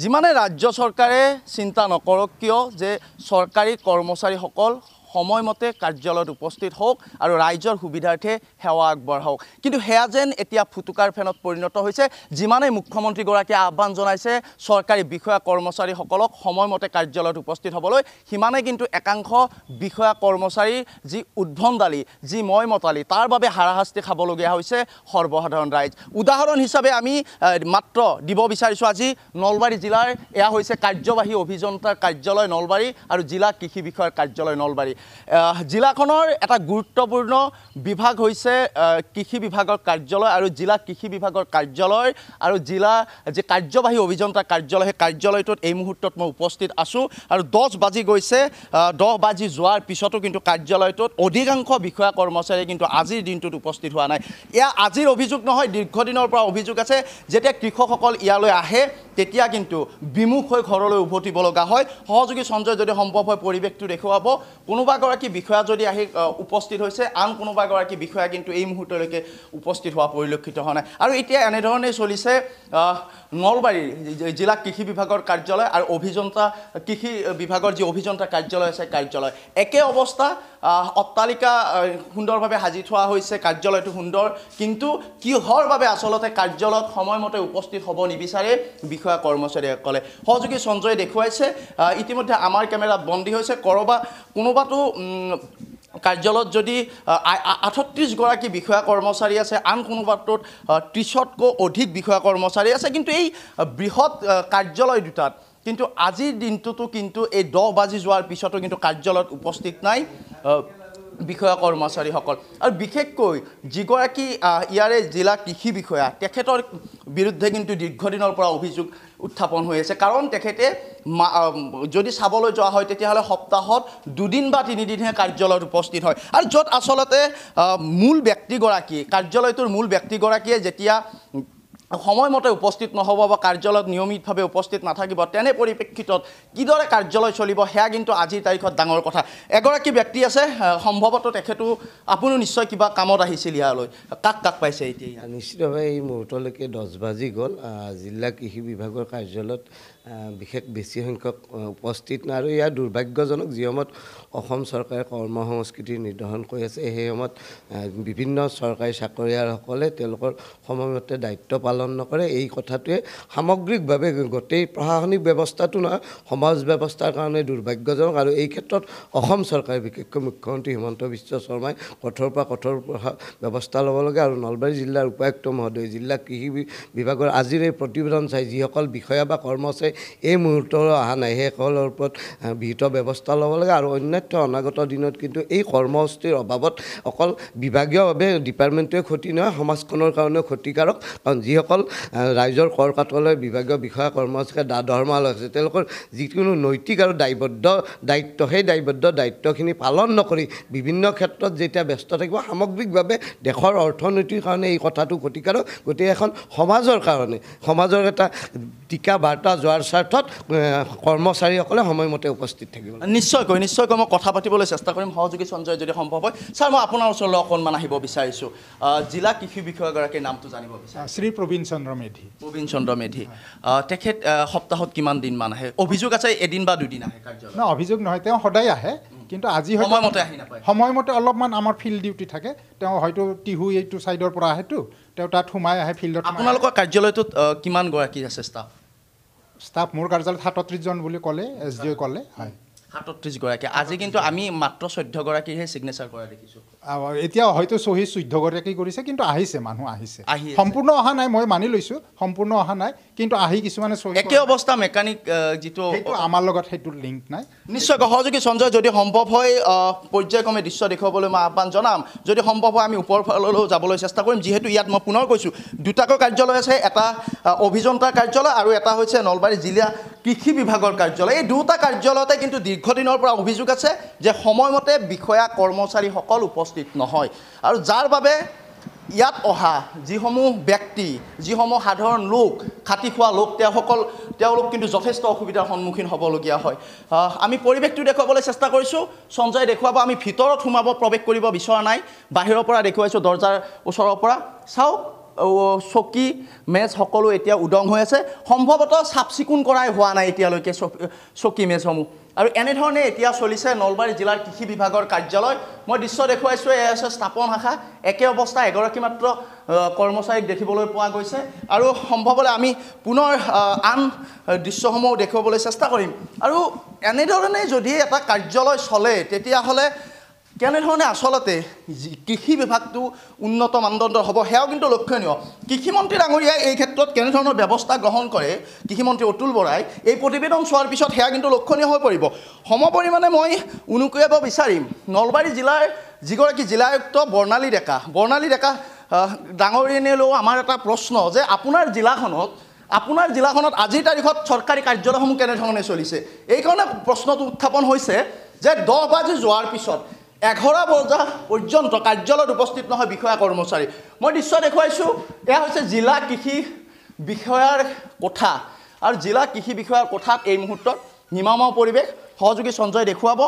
যিমানে ৰাজ্য চৰকাৰে চিন্তা নকৰক কিয় যে চৰকাৰী কৰ্মচাৰীসকল সময়মতে কাৰ্যালয়ত উপস্থিত হওক আৰু ৰাইজৰ সুবিধাৰ্থে সেৱা আগবঢ়াওক কিন্তু সেয়া যেন এতিয়া ফুটুকাৰ ফেনত পৰিণত হৈছে যিমানেই মুখ্যমন্ত্ৰীগৰাকীয়ে আহ্বান জনাইছে চৰকাৰী বিষয়া কৰ্মচাৰীসকলক সময়মতে কাৰ্যালয়ত উপস্থিত হ'বলৈ সিমানেই কিন্তু একাংশ বিষয়া কৰ্মচাৰীৰ যি উদ্ভণ্ডালী যি মই মতালি তাৰ বাবে হাৰাশাস্তি খাবলগীয়া হৈছে সৰ্বসাধাৰণ ৰাইজ উদাহৰণ হিচাপে আমি মাত্ৰ দিব বিচাৰিছোঁ আজি নলবাৰী জিলাৰ এয়া হৈছে কাৰ্যবাহী অভিযন্তাৰ কাৰ্যালয় নলবাৰী আৰু জিলা কৃষি বিষয়াৰ কাৰ্যালয় নলবাৰী জিলাখনৰ এটা গুৰুত্বপূৰ্ণ বিভাগ হৈছে কৃষি বিভাগৰ কাৰ্যালয় আৰু জিলা কৃষি বিভাগৰ কাৰ্যালয় আৰু জিলা যি কাৰ্যবাহী অভিযন্তা কাৰ্যালয় সেই কাৰ্যালয়টোত এই মুহূৰ্তত মই উপস্থিত আছোঁ আৰু দহ বাজি গৈছে দহ বাজি যোৱাৰ পিছতো কিন্তু কাৰ্যালয়টোত অধিকাংশ বিষয়া কৰ্মচাৰী কিন্তু আজিৰ দিনটোত উপস্থিত হোৱা নাই এয়া আজিৰ অভিযোগ নহয় দীৰ্ঘদিনৰ পৰা অভিযোগ আছে যেতিয়া কৃষকসকল ইয়ালৈ আহে তেতিয়া কিন্তু বিমুখ হৈ ঘৰলৈ উভতিব লগা হয় সহযোগী সঞ্জয় যদি সম্ভৱ হয় পৰিৱেশটো দেখুৱাব কোনো কোনোবাগৰাকী বিষয়া যদি আহি উপস্থিত হৈছে আন কোনোবাগৰাকী বিষয়া কিন্তু এই মুহূৰ্তলৈকে উপস্থিত হোৱা পৰিলক্ষিত হোৱা নাই আৰু এতিয়া এনেধৰণেই চলিছে নলবাৰীৰ জিলা কৃষি বিভাগৰ কাৰ্যালয় আৰু অভিযন্তা কৃষি বিভাগৰ যি অভিযন্তা কাৰ্যালয় আছে কাৰ্যালয় একে অৱস্থা অট্টালিকা সুন্দৰভাৱে সাজি থোৱা হৈছে কাৰ্যালয়টো সুন্দৰ কিন্তু কিহৰ বাবে আচলতে কাৰ্যালয়ত সময়মতে উপস্থিত হ'ব নিবিচাৰে বিষয়া কৰ্মচাৰীসকলে সহযোগী সঞ্জয়ে দেখুৱাইছে ইতিমধ্যে আমাৰ কেমেৰা বন্দী হৈছে ক'ৰবাত কোনোবাটো কাৰ্যালয়ত যদি আঠত্ৰিছগৰাকী বিষয়া কৰ্মচাৰী আছে আন কোনোবাটোত ত্ৰিছতকৈ অধিক বিষয়া কৰ্মচাৰী আছে কিন্তু এই বৃহৎ কাৰ্যালয় দুটাত কিন্তু আজিৰ দিনটোতো কিন্তু এই দহ বাজি যোৱাৰ পিছতো কিন্তু কাৰ্যালয়ত উপস্থিত নাই বিষয়া কৰ্মচাৰীসকল আৰু বিশেষকৈ যিগৰাকী ইয়াৰে জিলা কৃষি বিষয়া তেখেতৰ বিৰুদ্ধে কিন্তু দীৰ্ঘদিনৰ পৰা অভিযোগ উত্থাপন হৈ আছে কাৰণ তেখেতে যদি চাবলৈ যোৱা হয় তেতিয়াহ'লে সপ্তাহত দুদিন বা তিনিদিনহে কাৰ্যালয়ত উপস্থিত হয় আৰু য'ত আচলতে মূল ব্যক্তিগৰাকী কাৰ্যালয়টোৰ মূল ব্যক্তিগৰাকীয়ে যেতিয়া সময়মতে উপস্থিত নহ'ব বা কাৰ্যালয়ত নিয়মিতভাৱে উপস্থিত নাথাকিব তেনে পৰিপ্ৰেক্ষিতত কিদৰে কাৰ্যালয় চলিব সেয়া কিন্তু আজিৰ তাৰিখত ডাঙৰ কথা এগৰাকী ব্যক্তি আছে সম্ভৱতঃ তেখেতো আপুনিও নিশ্চয় কিবা কামত আহিছিল ইয়ালৈ কাক কাক পাইছে এতিয়া নিশ্চিতভাৱে এই মুহূৰ্তলৈকে দহ বাজি গ'ল জিলা কৃষি বিভাগৰ কাৰ্যালয়ত বিশেষ বেছি সংখ্যক উপস্থিত নাই আৰু ইয়াৰ দুৰ্ভাগ্যজনক যি সময়ত অসম চৰকাৰে কৰ্ম সংস্কৃতি নিৰ্ধাৰণ কৰি আছে সেই সময়ত বিভিন্ন চৰকাৰী চাকৰিয়ালসকলে তেওঁলোকৰ সময়মতে দায়িত্ব পালন পালন নকৰে এই কথাটোৱে সামগ্ৰিকভাৱে গোটেই প্ৰশাসনিক ব্যৱস্থাটো নহয় সমাজ ব্যৱস্থাৰ কাৰণে দুৰ্ভাগ্যজনক আৰু এই ক্ষেত্ৰত অসম চৰকাৰে বিশেষকৈ মুখ্যমন্ত্ৰী হিমন্ত বিশ্ব শৰ্মাই কঠোৰ পৰা কঠোৰ ব্যৱস্থা ল'ব লাগে আৰু নলবাৰী জিলাৰ উপায়ুক্ত মহোদয় জিলা কৃষি বিভাগৰ আজিৰ এই প্ৰতিবেদন চাই যিসকল বিষয়া বা কৰ্মচাৰী এই মুহূৰ্তলৈ অহা নাই সেইসকলৰ ওপৰত বিহিত ব্যৱস্থা ল'ব লাগে আৰু অন্যান্য অনাগত দিনত কিন্তু এই কৰ্মসূচীৰ অভাৱত অকল বিভাগীয়ভাৱে ডিপাৰ্টমেণ্টটোৱে ক্ষতি নহয় সমাজখনৰ কাৰণেও ক্ষতিকাৰক কাৰণ যিসকল যিসকল ৰাইজৰ কৰ কাটলৈ বিভাগীয় বিষয়া কৰ্মচাৰী দা ধৰ্মালয় আছে তেওঁলোকৰ যিকোনো নৈতিক আৰু দায়বদ্ধ দায়িত্ব সেই দায়বদ্ধ দায়িত্বখিনি পালন নকৰি বিভিন্ন ক্ষেত্ৰত যেতিয়া ব্যস্ত থাকিব সামগ্ৰিকভাৱে দেশৰ অৰ্থনীতিৰ কাৰণে এই কথাটো ক্ষতিকাৰক গতিকে এখন সমাজৰ কাৰণে সমাজৰ এটা টীকা বাৰ্তা যোৱাৰ স্বাৰ্থত কৰ্মচাৰীসকলে সময়মতে উপস্থিত থাকিব নিশ্চয়কৈ নিশ্চয়কৈ মই কথা পাতিবলৈ চেষ্টা কৰিম সহযোগী সঞ্জয় যদি সম্ভৱ হয় ছাৰ মই আপোনাৰ ওচৰলৈ অকণমান আহিব বিচাৰিছোঁ জিলা কৃষি বিষয়াগৰাকীৰ নামটো জানিব বিচাৰিছোঁ শ্ৰী প্ৰবীণ প্ৰবীণ চন্দ্ৰ মেধি প্ৰবীণ চন্দ্ৰ মেধি তেখেত সপ্তাহত কিমান দিনমান আহে অভিযোগ আছে এদিন বা দুদিন আহে কাৰ্যালয় নহয় অভিযোগ নহয় তেওঁ সদায় আহে কিন্তু আজি সময়মতে আহি নাপায় সময়মতে অলপমান আমাৰ ফিল্ড ডিউটি থাকে তেওঁ হয়তো টিহু এইটো চাইডৰ পৰা আহেতো তেওঁ তাত সোমাই আহে ফিল্ডত আপোনালোকৰ কাৰ্যালয়টোত কিমান গৰাকী আছে ষ্টাফ ষ্টাফ মোৰ কাৰ্যালয়ত সাতত্ৰিছজন বুলি ক'লে এছ ডি অ' ক'লে হয় সাতত্ৰিছগৰাকী আজি কিন্তু আমি মাত্ৰ চৈধ্যগৰাকীহে চিগনেচাৰ কৰা দেখিছোঁ এতিয়া হয়তো চহী চৈধ্যগৰাকী কৰিছে কিন্তু আহিছে মানুহ আহিছে আহি সম্পূৰ্ণ অহা নাই মই মানি লৈছোঁ সম্পূৰ্ণ অহা নাই কিন্তু আহি কিছুমানে একে অৱস্থা মেকানিক যিটো আমাৰ লগত সেইটো লিংক নাই নিশ্চয় সহযোগী সঞ্জয় যদি সম্ভৱ হয় পৰ্যায়ক্ৰমে দৃশ্য দেখুৱাবলৈ মই আহ্বান জনাম যদি সম্ভৱ হয় আমি ওপৰ ফাললৈও যাবলৈ চেষ্টা কৰিম যিহেতু ইয়াত মই পুনৰ কৈছোঁ দুটাকৈ কাৰ্যালয় আছে এটা অভিযন্তাৰ কাৰ্যালয় আৰু এটা হৈছে নলবাৰী জিলা কৃষি বিভাগৰ কাৰ্যালয় এই দুটা কাৰ্যালয়তে কিন্তু দীৰ্ঘদিনৰ পৰা অভিযোগ আছে যে সময়মতে বিষয়া কৰ্মচাৰীসকল উপস্থিত নহয় আৰু যাৰ বাবে ইয়াত অহা যিসমূহ ব্যক্তি যিসমূহ সাধাৰণ লোক খাটি খোৱা লোক তেওঁসকল তেওঁলোক কিন্তু যথেষ্ট অসুবিধাৰ সন্মুখীন হ'বলগীয়া হয় আমি পৰিৱেশটো দেখুৱাবলৈ চেষ্টা কৰিছোঁ সঞ্জয় দেখুৱাব আমি ভিতৰত সোমাব প্ৰৱেশ কৰিব বিচৰা নাই বাহিৰৰ পৰা দেখুৱাইছোঁ দৰ্জাৰ ওচৰৰ পৰা চাওক চকী মেজ সকলো এতিয়া উদং হৈ আছে সম্ভৱতঃ চাফ চিকুণ কৰাই হোৱা নাই এতিয়ালৈকে চকী মেজসমূহ আৰু এনেধৰণে এতিয়া চলিছে নলবাৰী জিলাৰ কৃষি বিভাগৰ কাৰ্যালয় মই দৃশ্য দেখুৱাইছোঁ এয়া আছে স্থাপন শাখা একে অৱস্থা এগৰাকী মাত্ৰ কৰ্মচাৰীক দেখিবলৈ পোৱা গৈছে আৰু সম্ভৱতে আমি পুনৰ আন দৃশ্যসমূহ দেখুৱাবলৈ চেষ্টা কৰিম আৰু এনেধৰণে যদি এটা কাৰ্যালয় চলে তেতিয়াহ'লে কেনেধৰণে আচলতে কৃষি বিভাগটো উন্নত মানদণ্ডৰ হ'ব সেয়াও কিন্তু লক্ষণীয় কৃষিমন্ত্ৰী ডাঙৰীয়াই এই ক্ষেত্ৰত কেনেধৰণৰ ব্যৱস্থা গ্ৰহণ কৰে কৃষিমন্ত্ৰী অতুল বৰাই এই প্ৰতিবেদন চোৱাৰ পিছত সেয়া কিন্তু লক্ষণীয় হৈ পৰিব সমপৰিমাণে মই উনুকিয়াব বিচাৰিম নলবাৰী জিলাৰ যিগৰাকী জিলায়ুক্ত বৰ্ণালী ডেকা বৰ্ণালী ডেকা লৈ আমাৰ এটা প্ৰশ্ন যে আপোনাৰ জিলাখনত আপোনাৰ জিলাখনত আজিৰ তাৰিখত চৰকাৰী কাৰ্যালয়সমূহ কেনেধৰণে চলিছে এইকাৰণে প্ৰশ্নটো উত্থাপন হৈছে যে দহ বাজি যোৱাৰ পিছত এঘাৰ বজা পৰ্যন্ত কাৰ্যালয়ত উপস্থিত নহয় বিষয়া কৰ্মচাৰী মই দৃশ্য দেখুৱাইছোঁ এয়া হৈছে জিলা কৃষি বিষয়াৰ কথা আৰু জিলা কৃষি বিষয়াৰ কোঠাত এই মুহূৰ্তত নিমামাও পৰিৱেশ সহযোগী সঞ্জয় দেখুৱাব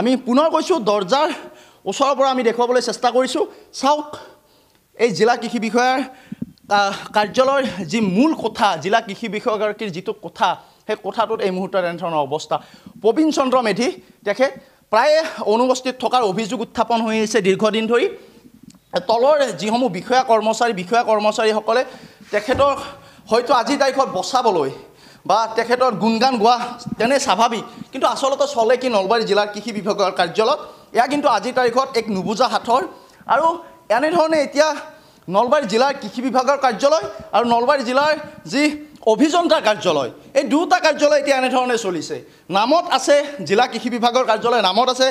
আমি পুনৰ কৈছোঁ দৰ্জাৰ ওচৰৰ পৰা আমি দেখুৱাবলৈ চেষ্টা কৰিছোঁ চাওক এই জিলা কৃষি বিষয়াৰ কাৰ্যালয়ৰ যি মূল কোঠা জিলা কৃষি বিষয়াগৰাকীৰ যিটো কথা সেই কোঠাটোত এই মুহূৰ্তত এনেধৰণৰ অৱস্থা প্ৰবীণ চন্দ্ৰ মেধি তেখেত প্ৰায়ে অনুপস্থিত থকাৰ অভিযোগ উত্থাপন হৈ আহিছে দীৰ্ঘদিন ধৰি তলৰ যিসমূহ বিষয়া কৰ্মচাৰী বিষয়া কৰ্মচাৰীসকলে তেখেতক হয়তো আজিৰ তাৰিখত বচাবলৈ বা তেখেতৰ গুণগান গোৱা তেনে স্বাভাৱিক কিন্তু আচলতে চলে কি নলবাৰী জিলাৰ কৃষি বিভাগৰ কাৰ্যালয়ত এয়া কিন্তু আজিৰ তাৰিখত এক নুবুজা হাতৰ আৰু এনেধৰণে এতিয়া নলবাৰী জিলাৰ কৃষি বিভাগৰ কাৰ্যালয় আৰু নলবাৰী জিলাৰ যি অভিযন্তাৰ কাৰ্যালয় এই দুটা কাৰ্যালয় এতিয়া এনেধৰণে চলিছে নামত আছে জিলা কৃষি বিভাগৰ কাৰ্যালয় নামত আছে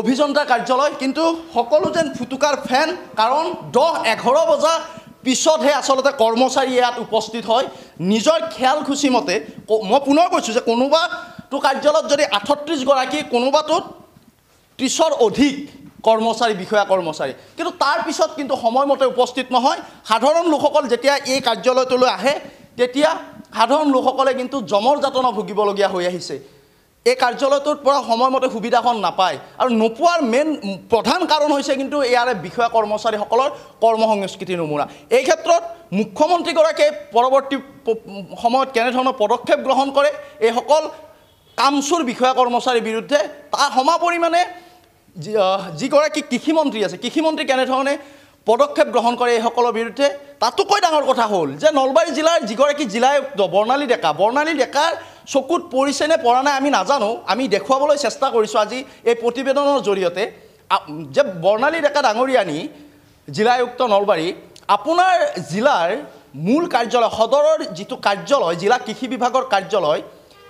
অভিযন্তা কাৰ্যালয় কিন্তু সকলো যেন ফুটুকাৰ ফেন কাৰণ দহ এঘাৰ বজাৰ পিছতহে আচলতে কৰ্মচাৰী ইয়াত উপস্থিত হয় নিজৰ খেলখুচি মতে মই পুনৰ কৈছোঁ যে কোনোবাটো কাৰ্যালয়ত যদি আঠত্ৰিছগৰাকী কোনোবাটোত ত্ৰিছৰ অধিক কৰ্মচাৰী বিষয়া কৰ্মচাৰী কিন্তু তাৰপিছত কিন্তু সময়মতে উপস্থিত নহয় সাধাৰণ লোকসকল যেতিয়া এই কাৰ্যালয়টোলৈ আহে তেতিয়া সাধাৰণ লোকসকলে কিন্তু জমৰ যাতনা ভুগিবলগীয়া হৈ আহিছে এই কাৰ্যালয়টোৰ পৰা সময়মতে সুবিধাখন নাপায় আৰু নোপোৱাৰ মেইন প্ৰধান কাৰণ হৈছে কিন্তু ইয়াৰে বিষয়া কৰ্মচাৰীসকলৰ কৰ্ম সংস্কৃতি নমুৰা এই ক্ষেত্ৰত মুখ্যমন্ত্ৰীগৰাকীয়ে পৰৱৰ্তী সময়ত কেনেধৰণৰ পদক্ষেপ গ্ৰহণ কৰে এইসকল কামচুৰ বিষয়া কৰ্মচাৰীৰ বিৰুদ্ধে তাৰ সমাপৰিমাণে যিগৰাকী কৃষিমন্ত্ৰী আছে কৃষিমন্ত্ৰী কেনেধৰণে পদক্ষেপ গ্ৰহণ কৰে এইসকলৰ বিৰুদ্ধে তাতোকৈ ডাঙৰ কথা হ'ল যে নলবাৰী জিলাৰ যিগৰাকী জিলাই বৰ্ণালী ডেকা বৰ্ণালী ডেকাৰ চকুত পৰিছে নে পৰা নাই আমি নাজানো আমি দেখুৱাবলৈ চেষ্টা কৰিছোঁ আজি এই প্ৰতিবেদনৰ জৰিয়তে যে বৰ্ণালী ডেকা ডাঙৰীয়ানী জিলা আয়ুক্ত নলবাৰী আপোনাৰ জিলাৰ মূল কাৰ্যালয় সদৰৰ যিটো কাৰ্যালয় জিলা কৃষি বিভাগৰ কাৰ্যালয়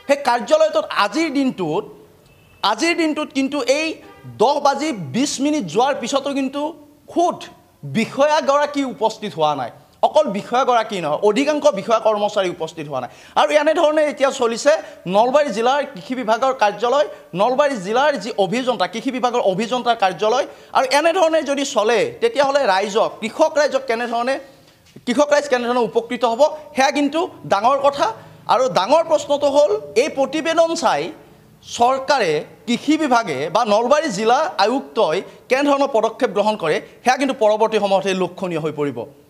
সেই কাৰ্যালয়টোত আজিৰ দিনটোত আজিৰ দিনটোত কিন্তু এই দহ বাজি বিছ মিনিট যোৱাৰ পিছতো কিন্তু খুদ বিষয়াগৰাকী উপস্থিত হোৱা নাই অকল বিষয়াগৰাকী নহয় অধিকাংশ বিষয়া কৰ্মচাৰী উপস্থিত হোৱা নাই আৰু এনেধৰণে এতিয়া চলিছে নলবাৰী জিলাৰ কৃষি বিভাগৰ কাৰ্যালয় নলবাৰী জিলাৰ যি অভিযন্তা কৃষি বিভাগৰ অভিযন্তাৰ কাৰ্যালয় আৰু এনেধৰণে যদি চলে তেতিয়াহ'লে ৰাইজক কৃষক ৰাইজক কেনেধৰণে কৃষক ৰাইজ কেনেধৰণে উপকৃত হ'ব সেয়া কিন্তু ডাঙৰ কথা আৰু ডাঙৰ প্ৰশ্নটো হ'ল এই প্ৰতিবেদন চাই চৰকাৰে কৃষি বিভাগে বা নলবাৰী জিলা আয়ুক্তই কেনেধৰণৰ পদক্ষেপ গ্ৰহণ কৰে সেয়া কিন্তু পৰৱৰ্তী সময়তে লক্ষণীয় হৈ পৰিব